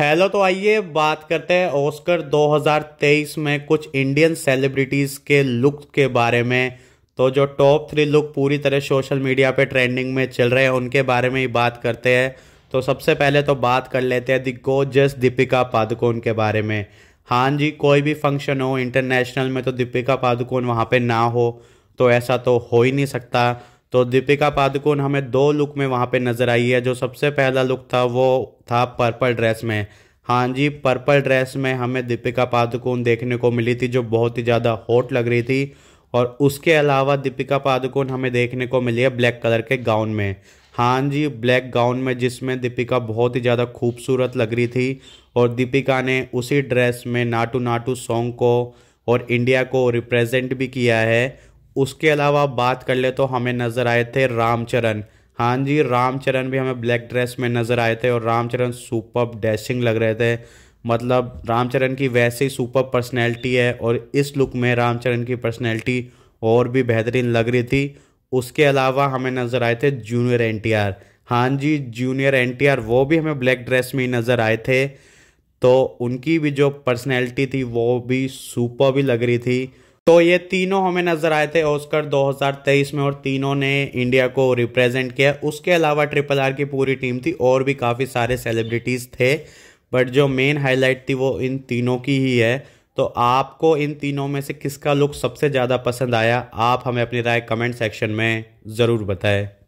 hello तो आइए बात करते हैं ऑस्कर 2023 में कुछ इंडियन सेलिब्रिटीज़ के लुक के बारे में तो जो टॉप थ्री लुक पूरी तरह सोशल मीडिया पे ट्रेंडिंग में चल रहे हैं उनके बारे में ही बात करते हैं तो सबसे पहले तो बात कर लेते हैं गो गोजस दीपिका पादुकोण के बारे में हाँ जी कोई भी फंक्शन हो इंटरनेशनल में तो दीपिका पादुकोण वहाँ पर ना हो तो ऐसा तो हो ही नहीं सकता तो दीपिका पादुकोण हमें दो लुक में वहाँ पे नज़र आई है जो सबसे पहला लुक था वो था पर्पल ड्रेस में हाँ जी पर्पल ड्रेस में हमें दीपिका पादुकोण देखने को मिली थी जो बहुत ही ज़्यादा हॉट लग रही थी और उसके अलावा दीपिका पादुकोण हमें देखने को मिली है ब्लैक कलर के गाउन में हाँ जी ब्लैक गाउन में जिसमें दीपिका बहुत ही ज़्यादा खूबसूरत लग रही थी और दीपिका ने उसी ड्रेस में नाटू नाटू सॉन्ग को और इंडिया को रिप्रेजेंट भी किया है उसके अलावा बात कर ले तो हमें नज़र आए थे रामचरण हाँ जी रामचरण भी हमें ब्लैक ड्रेस में नज़र आए थे और रामचरण सुपर डैशिंग लग रहे थे मतलब रामचरण की वैसे ही सुपर पर्सनैलिटी है और इस लुक में रामचरण की पर्सनैलिटी और भी बेहतरीन लग रही थी उसके अलावा हमें नज़र आए थे जूनियर एन टी आर हाँ जी जूनियर एन टी आर वो भी हमें ब्लैक ड्रेस में ही नज़र आए थे तो उनकी भी जो पर्सनैलिटी थी वो भी सुपर भी लग रही थी तो ये तीनों हमें नज़र आए थे ऑस्कर 2023 में और तीनों ने इंडिया को रिप्रेजेंट किया उसके अलावा ट्रिपल आर की पूरी टीम थी और भी काफ़ी सारे सेलिब्रिटीज़ थे बट जो मेन हाईलाइट थी वो इन तीनों की ही है तो आपको इन तीनों में से किसका लुक सबसे ज़्यादा पसंद आया आप हमें अपनी राय कमेंट सेक्शन में ज़रूर बताएं